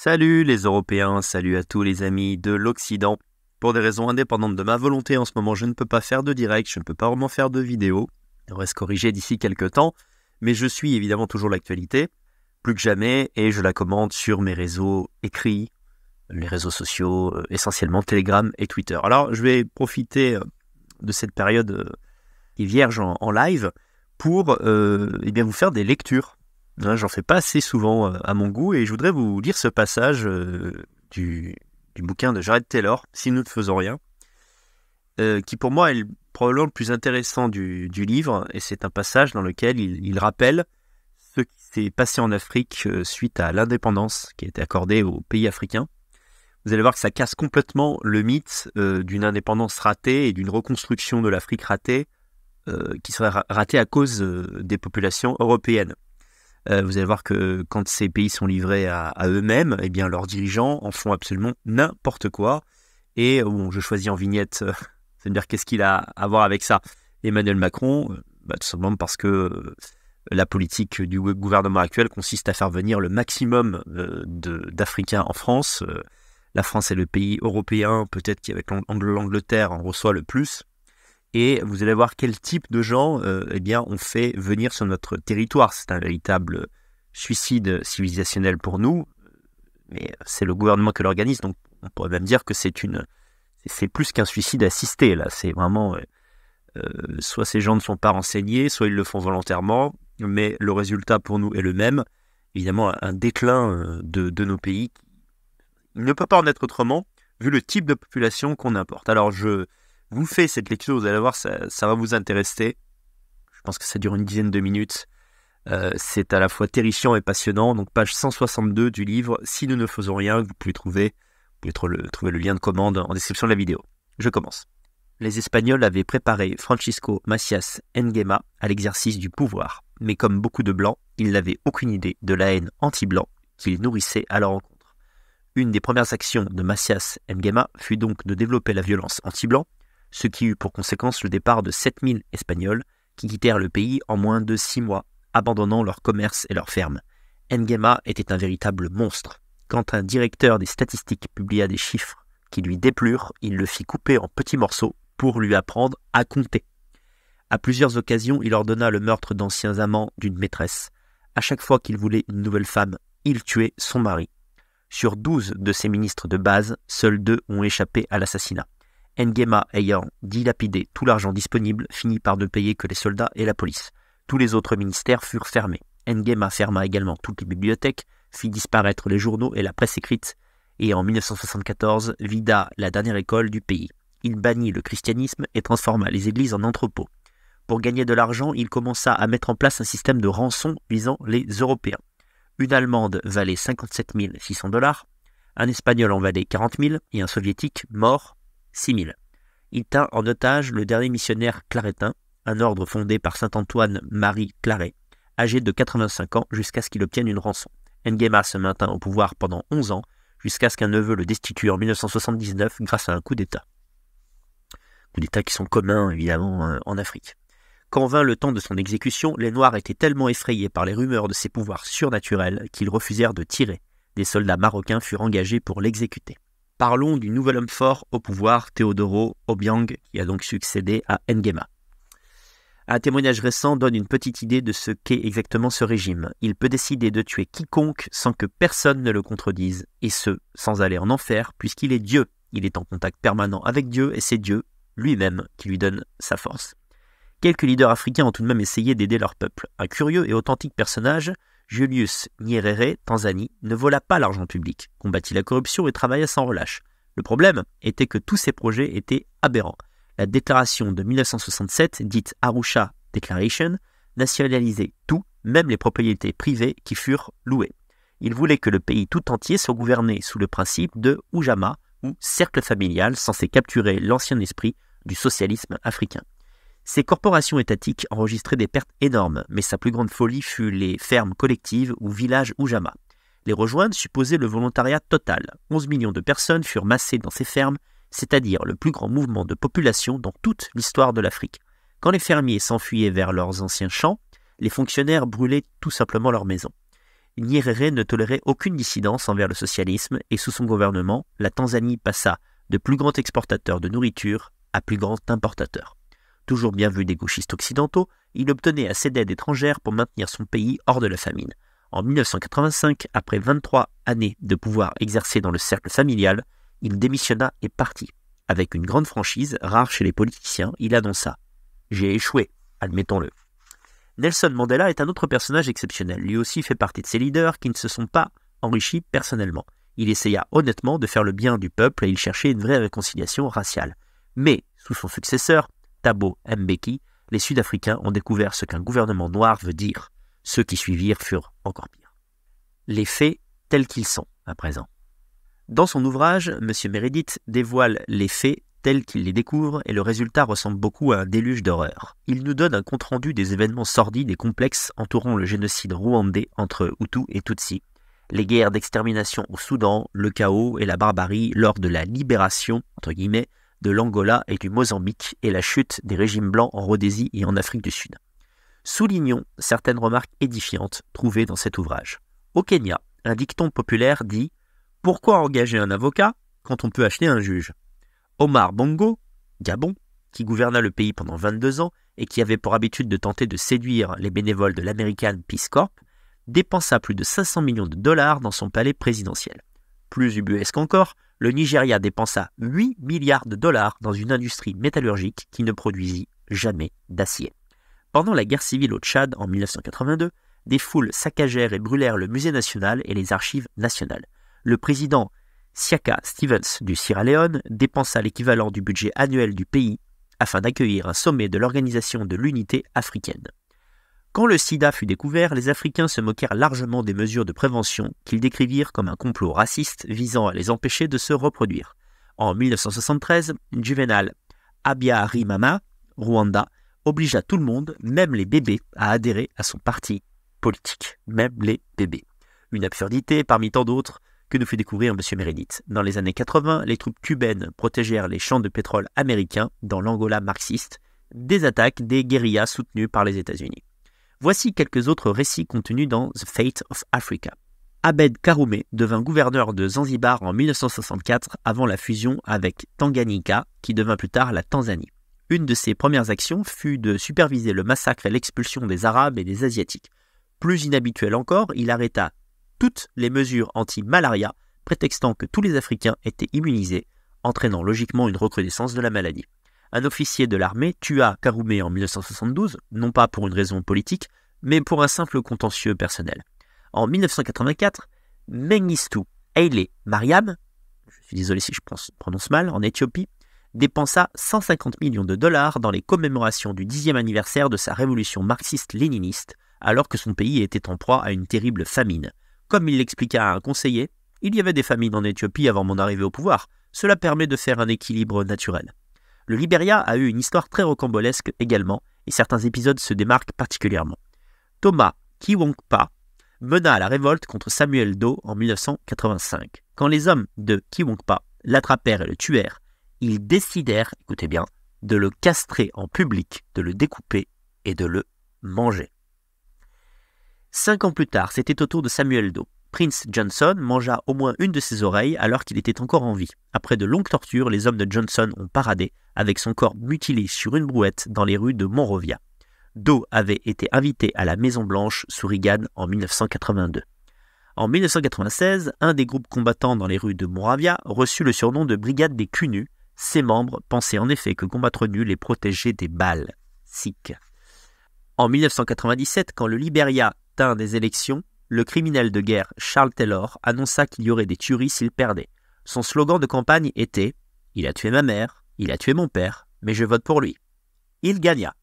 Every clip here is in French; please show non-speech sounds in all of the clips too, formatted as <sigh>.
Salut les Européens, salut à tous les amis de l'Occident. Pour des raisons indépendantes de ma volonté, en ce moment je ne peux pas faire de direct, je ne peux pas vraiment faire de vidéo. On reste corrigé d'ici quelques temps, mais je suis évidemment toujours l'actualité, plus que jamais, et je la commande sur mes réseaux écrits, les réseaux sociaux, euh, essentiellement Telegram et Twitter. Alors je vais profiter euh, de cette période euh, qui vierge en, live pour eh bien, vous faire des lectures Hein, j'en fais pas assez souvent euh, à mon goût et je voudrais vous lire ce passage euh, du, bouquin de Jared Taylor, Si nous ne faisons rien, euh, qui pour moi est probablement le plus intéressant du, livre et c'est un passage dans lequel il, rappelle ce qui s'est passé en Afrique suite à l'indépendance qui a été accordée aux pays africains. Vous allez voir que ça casse complètement le mythe d'une indépendance ratée et d'une reconstruction de l'Afrique ratée qui serait ratée à cause des populations européennes. Euh, vous allez voir que quand ces pays sont livrés à, eux-mêmes, eh bien leurs dirigeants en font absolument n'importe quoi. Et euh, bon, je choisis en vignette, euh, <laughs> c'est-à-dire qu'est-ce qu'il a à voir avec ça Emmanuel Macron, bah, tout simplement parce que la politique du gouvernement actuel consiste à faire venir le maximum d'Africains en France. la France est le pays européen peut-être qu'avec avec l'Angleterre, en reçoit le plus et vous allez voir quel type de gens euh, eh bien, on fait venir sur notre territoire. C'est un véritable suicide civilisationnel pour nous, mais c'est le gouvernement qui l'organise, donc on pourrait même dire que c'est une, c'est plus qu'un suicide assisté là. C'est vraiment, euh, euh, soit ces gens ne sont pas renseignés, soit ils le font volontairement, mais le résultat pour nous est le même. Évidemment, un déclin de, nos pays. ne peut pas en être autrement vu le type de population qu'on importe. Alors je vous faites cette lecture, vous allez voir, ça, va vous intéresser. Je pense que ça dure une dizaine de minutes. Euh, c'est à la fois terrifiant et passionnant. Donc page 162 du livre, Si nous ne faisons rien, vous pouvez trouver, vous pouvez trouver le lien de commande en description de la vidéo. Je commence. Les Espagnols avaient préparé Francisco Macias Nguema à l'exercice du pouvoir, mais comme beaucoup de Blancs, ils n'avaient aucune idée de la haine anti-blanc qu'ils nourrissaient à leur rencontre. Une des premières actions de Macias Nguema fut donc de développer la violence anti-blanc ce qui eut pour conséquence le départ de 7000 Espagnols qui quittèrent le pays en moins de six mois, abandonnant leur commerce et leurs fermes. Nguema était un véritable monstre. Quand un directeur des statistiques publia des chiffres qui lui déplurent, il le fit couper en petits morceaux pour lui apprendre à compter. À plusieurs occasions, il ordonna le meurtre d'anciens amants d'une maîtresse. À chaque fois qu'il voulait une nouvelle femme, il tuait son mari. Sur douze de ses ministres de base, seuls deux ont échappé à l'assassinat. Ngema, ayant dilapidé tout l'argent disponible, finit par ne payer que les soldats et la police. Tous les autres ministères furent fermés. Ngema ferma également toutes les bibliothèques, fit disparaître les journaux et la presse écrite, et en 1974 vida la dernière école du pays. Il bannit le christianisme et transforma les églises en entrepôts. Pour gagner de l'argent, il commença à mettre en place un système de rançon visant les Européens. Une Allemande valait 57 600 dollars, un Espagnol en valait 40 000 et un Soviétique mort 6000. Il tint en otage le dernier missionnaire claretin, un ordre fondé par saint Antoine Marie Claret, âgé de 85 ans jusqu'à ce qu'il obtienne une rançon. Nguema se maintint au pouvoir pendant 11 ans, jusqu'à ce qu'un neveu le destitue en 1979 grâce à un coup d'État. Coup d'État qui sont communs, évidemment, euh, en Afrique. Quand vint le temps de son exécution, les Noirs étaient tellement effrayés par les rumeurs de ses pouvoirs surnaturels qu'ils refusèrent de tirer. Des soldats marocains furent engagés pour l'exécuter parlons du nouvel homme fort au pouvoir, Théodoro Obiang, qui a donc succédé à Ngema. Un témoignage récent donne une petite idée de ce qu'est exactement ce régime. Il peut décider de tuer quiconque sans que personne ne le contredise, et ce, sans aller en enfer, puisqu'il est Dieu. Il est en contact permanent avec Dieu, et c'est Dieu lui-même qui lui donne sa force. Quelques leaders africains ont tout de même essayé d'aider leur peuple. Un curieux et authentique personnage Julius Nyerere, Tanzanie, ne vola pas l'argent public, combattit la corruption et travailla sans relâche. Le problème était que tous ses projets étaient aberrants. La déclaration de 1967, dite Arusha Declaration, nationalisait tout, même les propriétés privées qui furent louées. Il voulait que le pays tout entier soit gouverné sous le principe de Ujamaa ou cercle familial censé capturer l'ancien esprit du socialisme africain. Ces corporations étatiques enregistraient des pertes énormes, mais sa plus grande folie fut les fermes collectives ou villages jama Les rejoindre supposait le volontariat total. 11 millions de personnes furent massées dans ces fermes, c'est-à-dire le plus grand mouvement de population dans toute l'histoire de l'Afrique. Quand les fermiers s'enfuyaient vers leurs anciens champs, les fonctionnaires brûlaient tout simplement leurs maisons. Nyerere ne tolérait aucune dissidence envers le socialisme et sous son gouvernement, la Tanzanie passa de plus grand exportateur de nourriture à plus grand importateur toujours bien vu des gauchistes occidentaux, il obtenait assez d'aide étrangères pour maintenir son pays hors de la famine. En 1985, après 23 années de pouvoir exercé dans le cercle familial, il démissionna et partit. Avec une grande franchise, rare chez les politiciens, il annonça ⁇ J'ai échoué, admettons-le ⁇ Nelson Mandela est un autre personnage exceptionnel. Lui aussi fait partie de ces leaders qui ne se sont pas enrichis personnellement. Il essaya honnêtement de faire le bien du peuple et il cherchait une vraie réconciliation raciale. Mais, sous son successeur, Tabo Mbeki, les Sud-Africains ont découvert ce qu'un gouvernement noir veut dire. Ceux qui suivirent furent encore pires. Les faits tels qu'ils sont à présent. Dans son ouvrage, M. Meredith dévoile les faits tels qu'il les découvre et le résultat ressemble beaucoup à un déluge d'horreur. Il nous donne un compte-rendu des événements sordides et complexes entourant le génocide rwandais entre Hutu et Tutsi, les guerres d'extermination au Soudan, le chaos et la barbarie lors de la libération, entre guillemets, de l'Angola et du Mozambique et la chute des régimes blancs en Rhodésie et en Afrique du Sud. Soulignons certaines remarques édifiantes trouvées dans cet ouvrage. Au Kenya, un dicton populaire dit Pourquoi engager un avocat quand on peut acheter un juge Omar Bongo, Gabon, qui gouverna le pays pendant 22 ans et qui avait pour habitude de tenter de séduire les bénévoles de l'American Peace Corps, dépensa plus de 500 millions de dollars dans son palais présidentiel. Plus ubuesque encore, le Nigeria dépensa 8 milliards de dollars dans une industrie métallurgique qui ne produisit jamais d'acier. Pendant la guerre civile au Tchad en 1982, des foules saccagèrent et brûlèrent le musée national et les archives nationales. Le président Siaka Stevens du Sierra Leone dépensa l'équivalent du budget annuel du pays afin d'accueillir un sommet de l'Organisation de l'Unité africaine. Quand le sida fut découvert, les Africains se moquèrent largement des mesures de prévention qu'ils décrivirent comme un complot raciste visant à les empêcher de se reproduire. En 1973, Juvenal Abiyarimama, Rwanda, obligea tout le monde, même les bébés, à adhérer à son parti politique, même les bébés. Une absurdité parmi tant d'autres que nous fait découvrir M. Meredith. Dans les années 80, les troupes cubaines protégèrent les champs de pétrole américains dans l'Angola marxiste des attaques des guérillas soutenues par les États-Unis. Voici quelques autres récits contenus dans The Fate of Africa. Abed Karoumé devint gouverneur de Zanzibar en 1964 avant la fusion avec Tanganyika, qui devint plus tard la Tanzanie. Une de ses premières actions fut de superviser le massacre et l'expulsion des Arabes et des Asiatiques. Plus inhabituel encore, il arrêta toutes les mesures anti-malaria, prétextant que tous les Africains étaient immunisés, entraînant logiquement une recrudescence de la maladie. Un officier de l'armée tua Karoumé en 1972, non pas pour une raison politique, mais pour un simple contentieux personnel. En 1984, Mengistu Haile Mariam, je suis désolé si je prononce mal, en Éthiopie, dépensa 150 millions de dollars dans les commémorations du dixième anniversaire de sa révolution marxiste-léniniste, alors que son pays était en proie à une terrible famine. Comme il l'expliqua à un conseiller, il y avait des famines en Éthiopie avant mon arrivée au pouvoir. Cela permet de faire un équilibre naturel. Le Liberia a eu une histoire très rocambolesque également, et certains épisodes se démarquent particulièrement. Thomas Kiwongpa mena à la révolte contre Samuel Doe en 1985. Quand les hommes de Kiwongpa l'attrapèrent et le tuèrent, ils décidèrent, écoutez bien, de le castrer en public, de le découper et de le manger. Cinq ans plus tard, c'était au tour de Samuel Doe. Prince Johnson mangea au moins une de ses oreilles alors qu'il était encore en vie. Après de longues tortures, les hommes de Johnson ont paradé avec son corps mutilé sur une brouette dans les rues de Monrovia. Doe avait été invité à la Maison Blanche sous Reagan en 1982. En 1996, un des groupes combattants dans les rues de Monrovia reçut le surnom de Brigade des Cunus. Ses membres pensaient en effet que combattre nus les protégeait des balles. Sikh. En 1997, quand le Liberia tint des élections, le criminel de guerre Charles Taylor annonça qu'il y aurait des tueries s'il perdait. Son slogan de campagne était Il a tué ma mère, il a tué mon père, mais je vote pour lui. Il gagna.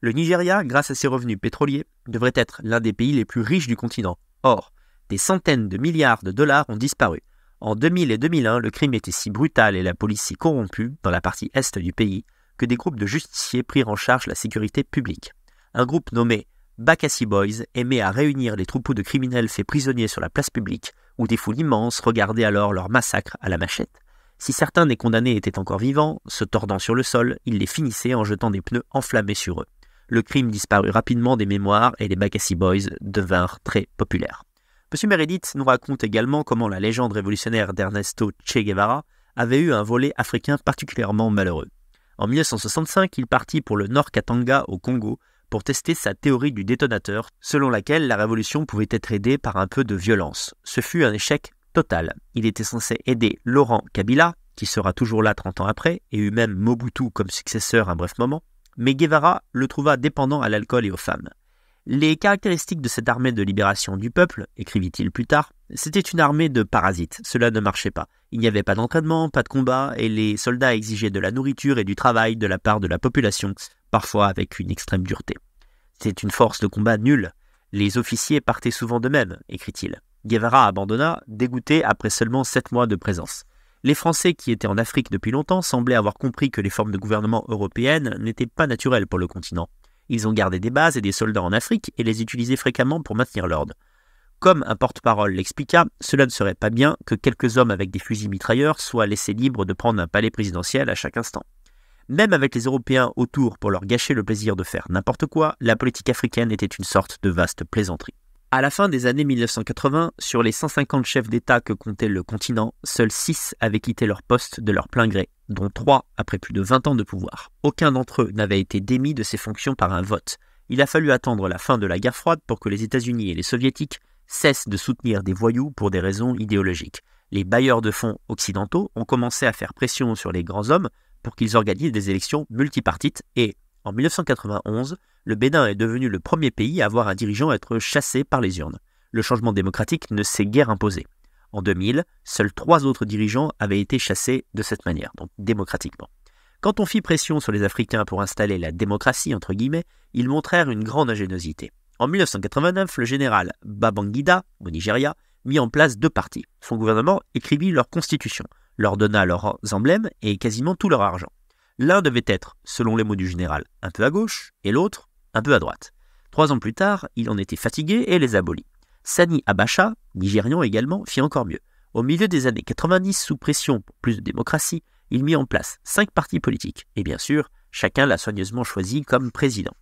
Le Nigeria, grâce à ses revenus pétroliers, devrait être l'un des pays les plus riches du continent. Or, des centaines de milliards de dollars ont disparu. En 2000 et 2001, le crime était si brutal et la police si corrompue, dans la partie est du pays, que des groupes de justiciers prirent en charge la sécurité publique. Un groupe nommé Bacassi Boys aimait à réunir les troupeaux de criminels faits prisonniers sur la place publique, où des foules immenses regardaient alors leur massacre à la machette. Si certains des condamnés étaient encore vivants, se tordant sur le sol, ils les finissaient en jetant des pneus enflammés sur eux. Le crime disparut rapidement des mémoires et les Bacassi Boys devinrent très populaires. Monsieur Meredith nous raconte également comment la légende révolutionnaire d'Ernesto Che Guevara avait eu un volet africain particulièrement malheureux. En 1965, il partit pour le Nord Katanga au Congo pour tester sa théorie du détonateur, selon laquelle la révolution pouvait être aidée par un peu de violence. Ce fut un échec total. Il était censé aider Laurent Kabila, qui sera toujours là 30 ans après, et eut même Mobutu comme successeur un bref moment, mais Guevara le trouva dépendant à l'alcool et aux femmes. Les caractéristiques de cette armée de libération du peuple, écrivit-il plus tard, c'était une armée de parasites, cela ne marchait pas. Il n'y avait pas d'entraînement, pas de combat, et les soldats exigeaient de la nourriture et du travail de la part de la population, parfois avec une extrême dureté. C'est une force de combat nulle. Les officiers partaient souvent d'eux-mêmes, écrit-il. Guevara abandonna, dégoûté après seulement sept mois de présence. Les Français qui étaient en Afrique depuis longtemps semblaient avoir compris que les formes de gouvernement européennes n'étaient pas naturelles pour le continent. Ils ont gardé des bases et des soldats en Afrique et les utilisaient fréquemment pour maintenir l'ordre. Comme un porte-parole l'expliqua, cela ne serait pas bien que quelques hommes avec des fusils mitrailleurs soient laissés libres de prendre un palais présidentiel à chaque instant. Même avec les Européens autour pour leur gâcher le plaisir de faire n'importe quoi, la politique africaine était une sorte de vaste plaisanterie. À la fin des années 1980, sur les 150 chefs d'État que comptait le continent, seuls 6 avaient quitté leur poste de leur plein gré, dont 3 après plus de 20 ans de pouvoir. Aucun d'entre eux n'avait été démis de ses fonctions par un vote. Il a fallu attendre la fin de la guerre froide pour que les États-Unis et les Soviétiques cessent de soutenir des voyous pour des raisons idéologiques. Les bailleurs de fonds occidentaux ont commencé à faire pression sur les grands hommes pour qu'ils organisent des élections multipartites et, en 1991, le Bénin est devenu le premier pays à avoir un dirigeant à être chassé par les urnes. Le changement démocratique ne s'est guère imposé. En 2000, seuls trois autres dirigeants avaient été chassés de cette manière, donc démocratiquement. Quand on fit pression sur les Africains pour installer la démocratie, entre guillemets, ils montrèrent une grande ingéniosité. En 1989, le général Babangida, au Nigeria, mit en place deux partis. Son gouvernement écrivit leur constitution leur donna leurs emblèmes et quasiment tout leur argent. L'un devait être, selon les mots du général, un peu à gauche et l'autre un peu à droite. Trois ans plus tard, il en était fatigué et les abolit. Sani Abacha, nigérian également, fit encore mieux. Au milieu des années 90, sous pression pour plus de démocratie, il mit en place cinq partis politiques, et bien sûr, chacun l'a soigneusement choisi comme président.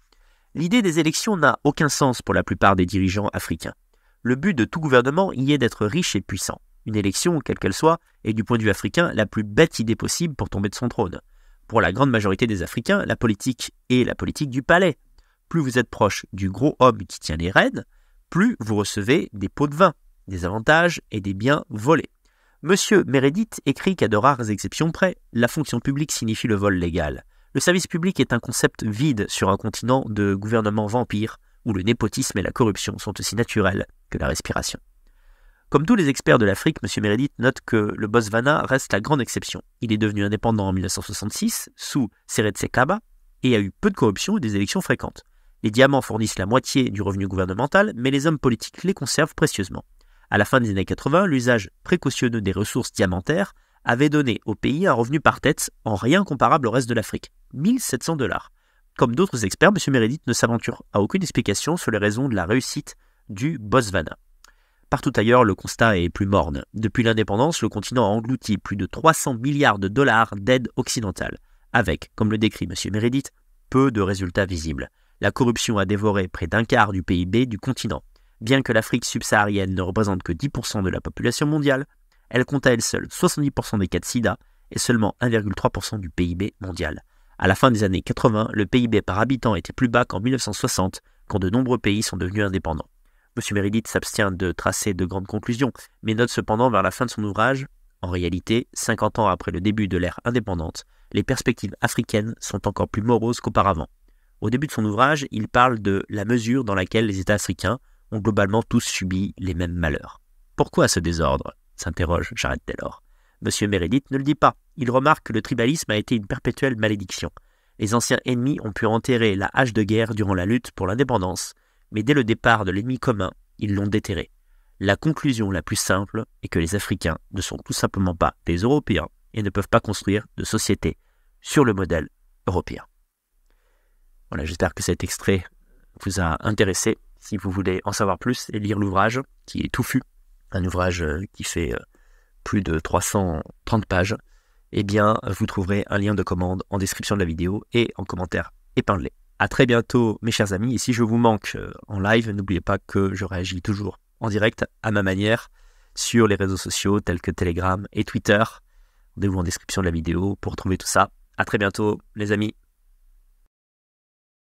L'idée des élections n'a aucun sens pour la plupart des dirigeants africains. Le but de tout gouvernement y est d'être riche et puissant une élection, quelle qu'elle soit, est du point de vue africain la plus bête idée possible pour tomber de son trône. Pour la grande majorité des Africains, la politique est la politique du palais. Plus vous êtes proche du gros homme qui tient les rênes, plus vous recevez des pots de vin, des avantages et des biens volés. Monsieur Meredith écrit qu'à de rares exceptions près, la fonction publique signifie le vol légal. Le service public est un concept vide sur un continent de gouvernement vampire, où le népotisme et la corruption sont aussi naturels que la respiration. Comme tous les experts de l'Afrique, M. Meredith note que le Botswana reste la grande exception. Il est devenu indépendant en 1966 sous Seretse Kaba et a eu peu de corruption et des élections fréquentes. Les diamants fournissent la moitié du revenu gouvernemental, mais les hommes politiques les conservent précieusement. À la fin des années 80, l'usage précautionneux des ressources diamantaires avait donné au pays un revenu par tête en rien comparable au reste de l'Afrique, 1700 dollars. Comme d'autres experts, M. Meredith ne s'aventure à aucune explication sur les raisons de la réussite du Botswana. Partout ailleurs, le constat est plus morne. Depuis l'indépendance, le continent a englouti plus de 300 milliards de dollars d'aide occidentale, avec, comme le décrit M. Meredith, peu de résultats visibles. La corruption a dévoré près d'un quart du PIB du continent. Bien que l'Afrique subsaharienne ne représente que 10% de la population mondiale, elle compte à elle seule 70% des cas de sida et seulement 1,3% du PIB mondial. À la fin des années 80, le PIB par habitant était plus bas qu'en 1960, quand de nombreux pays sont devenus indépendants. M. Meredith s'abstient de tracer de grandes conclusions, mais note cependant vers la fin de son ouvrage En réalité, 50 ans après le début de l'ère indépendante, les perspectives africaines sont encore plus moroses qu'auparavant. Au début de son ouvrage, il parle de la mesure dans laquelle les États africains ont globalement tous subi les mêmes malheurs. Pourquoi ce désordre s'interroge Jared Taylor. M. Meredith ne le dit pas. Il remarque que le tribalisme a été une perpétuelle malédiction. Les anciens ennemis ont pu enterrer la hache de guerre durant la lutte pour l'indépendance, mais dès le départ de l'ennemi commun, ils l'ont déterré. La conclusion la plus simple est que les Africains ne sont tout simplement pas des Européens et ne peuvent pas construire de société sur le modèle européen. Voilà, j'espère que cet extrait vous a intéressé. Si vous voulez en savoir plus et lire l'ouvrage, qui est touffu, un ouvrage euh, qui fait euh, plus de 330 pages, eh bien, vous trouverez un lien de commande en description de la vidéo et en commentaire épinglé. À très bientôt, mes chers amis. Et si je vous manque euh, en live, n'oubliez pas que je réagis toujours en direct à ma manière sur les réseaux sociaux tels que Telegram et Twitter. Rendez-vous en description de la vidéo pour retrouver tout ça. À très bientôt, les amis.